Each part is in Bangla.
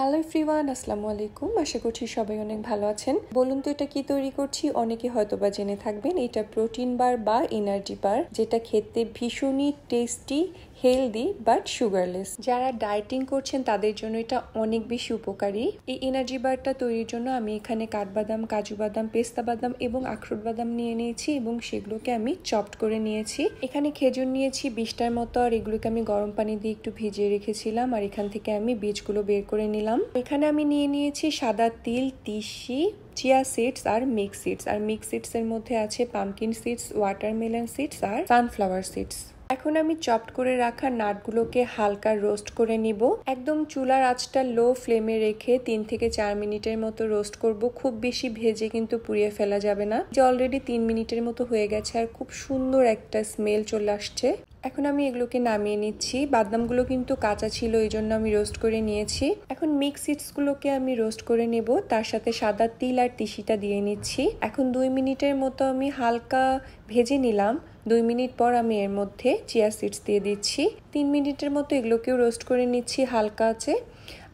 হ্যালো ফ্রিওয়ান আসসালামু আলাইকুম আশা করছি সবাই অনেক ভালো আছেন বলুন তো এটা কি তৈরি করছি অনেকে হয়তো বা জেনে থাকবেন এটা প্রোটিন বার বা এনার্জি বার যেটা খেতে ভীষণই টেস্টি হেলদি বাট সুগারলেস যারা ডায়েটিং করছেন তাদের জন্য এটা অনেক বেশি উপকারী এই এনার্জি বারটা তৈরির জন্য আমি এখানে কাঠবাদাম কাজু বাদাম পেস্তা বাদাম এবং আখরোট বাদাম নিয়ে নিয়েছি এবং সেগুলোকে আমি চপড করে নিয়েছি এখানে খেজুর নিয়েছি বিশটার মতো আর এগুলোকে আমি গরম পানি দিয়ে একটু ভিজিয়ে রেখেছিলাম আর এখান থেকে আমি বীজগুলো বের করে নিলাম নিলাম এখানে আমি নিয়ে নিয়েছি সাদা তিল তিসি চিয়া সিডস আর মিক্স সিডস আর মিক্স সিডসের মধ্যে আছে পামকিন সিডস ওয়াটারমেলন সিডস আর সানফ্লাওয়ার সিডস এখন আমি চপড করে রাখা নাটগুলোকে হালকা রোস্ট করে নিব একদম চুলার আঁচটা লো ফ্লেমে রেখে তিন থেকে চার মিনিটের মতো রোস্ট করব খুব বেশি ভেজে কিন্তু পুড়িয়ে ফেলা যাবে না যে অলরেডি তিন মিনিটের মতো হয়ে গেছে আর খুব সুন্দর একটা স্মেল চলে আসছে এখন আমি এগুলোকে নামিয়ে নিচ্ছি বাদামগুলো কিন্তু কাঁচা ছিল এই জন্য আমি রোস্ট করে নিয়েছি এখন মিক্স সিডসগুলোকে আমি রোস্ট করে নেব তার সাথে সাদা তিল আর তিসিটা দিয়ে নিচ্ছি এখন দুই মিনিটের মতো আমি হালকা ভেজে নিলাম দুই মিনিট পর আমি এর মধ্যে চিয়া সিডস দিয়ে দিচ্ছি তিন মিনিটের মতো এগুলোকেও রোস্ট করে নিচ্ছি হালকা আছে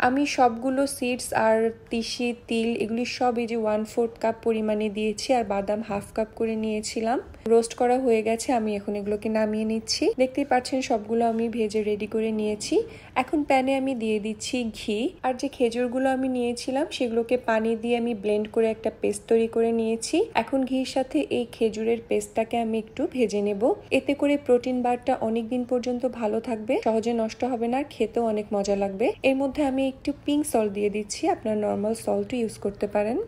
আমি সবগুলো সিডস আর তিসি তিল এগুলি সব এই যে ওয়ান ফোর্থ কাপ পরিমাণে দিয়েছি আর বাদাম হাফ কাপ করে নিয়েছিলাম রোস্ট করা হয়ে গেছে আমি এখন এগুলোকে নামিয়ে নিচ্ছি দেখতেই পাচ্ছেন সবগুলো আমি ভেজে রেডি করে নিয়েছি এখন প্যানে আমি দিয়ে দিচ্ছি ঘি আর যে খেজুরগুলো আমি নিয়েছিলাম সেগুলোকে পানি দিয়ে আমি ব্লেন্ড করে একটা পেস্ট তৈরি করে নিয়েছি এখন ঘির সাথে এই খেজুরের পেস্টটাকে আমি একটু ভেজে নেব এতে করে প্রোটিন বারটা অনেক দিন পর্যন্ত ভালো থাকবে সহজে নষ্ট হবে না খেতেও অনেক মজা লাগবে এর মধ্যে আমি একটু পিঙ্ক সল্ট দিয়ে দিচ্ছি আপনার নর্মাল সল্টও ইউজ করতে পারেন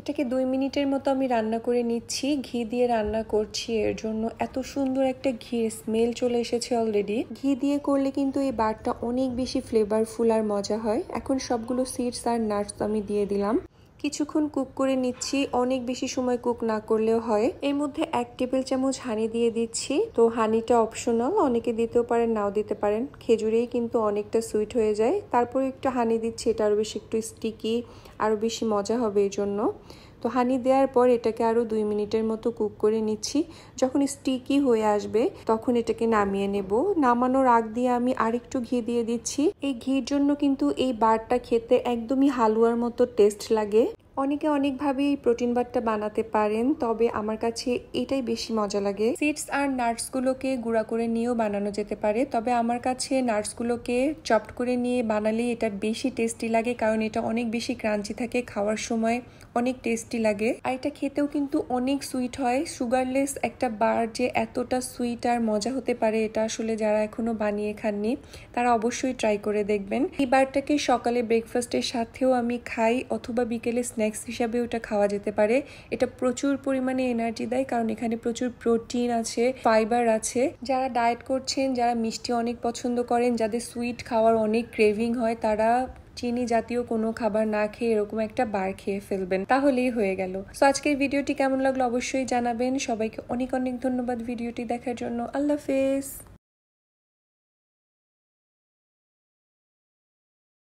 এটাকে দুই মিনিটের মতো আমি রান্না করে নিচ্ছি ঘি দিয়ে রান্না করছি এর জন্য এত সুন্দর একটা ঘির স্মেল চলে এসেছে অলরেডি ঘি দিয়ে করলে কিন্তু এই বারটা অনেক বেশি ফ্লেভারফুল আর মজা হয় এখন সবগুলো সিডস আর নাটস আমি দিয়ে দিলাম কিছুক্ষণ কুক করে নিচ্ছি অনেক বেশি সময় কুক না করলেও হয় এর মধ্যে এক টেবিল চামচ হানি দিয়ে দিচ্ছি তো হানিটা অপশনাল অনেকে দিতেও পারেন নাও দিতে পারেন খেজুরেই কিন্তু অনেকটা সুইট হয়ে যায় তারপরে একটু হানি দিচ্ছি এটা আরও বেশি একটু স্টিকি আরও বেশি মজা হবে এই জন্য তো হানি দেওয়ার পর এটাকে আরও দুই মিনিটের মতো কুক করে নিচ্ছি যখন স্টিকি হয়ে আসবে তখন এটাকে নামিয়ে নেব নামানোর আগ দিয়ে আমি আরেকটু ঘি দিয়ে দিচ্ছি এই ঘির জন্য কিন্তু এই বারটা খেতে একদমই হালুয়ার মতো টেস্ট লাগে অনেকে অনেকভাবে এই প্রোটিন বারটা বানাতে পারেন তবে আমার কাছে এটাই বেশি মজা লাগে সিডস আর নাটসগুলোকে গুঁড়া করে নিয়েও বানানো যেতে পারে তবে আমার কাছে নাটসগুলোকে চপড করে নিয়ে বানালে এটা বেশি টেস্টি লাগে কারণ এটা অনেক বেশি ক্রাঞ্চি থাকে খাওয়ার সময় অনেক টেস্টি লাগে আর এটা খেতেও কিন্তু অনেক সুইট হয় সুগারলেস একটা বার যে এতটা সুইট আর মজা হতে পারে এটা আসলে যারা এখনো বানিয়ে খাননি তারা অবশ্যই ট্রাই করে দেখবেন এই বারটাকে সকালে ব্রেকফাস্টের সাথেও আমি খাই অথবা বিকেলে স্ন্যাক স্ন্যাক্স হিসাবে ওটা খাওয়া যেতে পারে এটা প্রচুর পরিমাণে এনার্জি দেয় কারণ এখানে প্রচুর প্রোটিন আছে ফাইবার আছে যারা ডায়েট করছেন যারা মিষ্টি অনেক পছন্দ করেন যাদের সুইট খাওয়ার অনেক ক্রেভিং হয় তারা চিনি জাতীয় কোনো খাবার না খেয়ে এরকম একটা বার খেয়ে ফেলবেন তাহলেই হয়ে গেল সো আজকের ভিডিওটি কেমন লাগলো অবশ্যই জানাবেন সবাইকে অনেক অনেক ধন্যবাদ ভিডিওটি দেখার জন্য আল্লাহ হাফেজ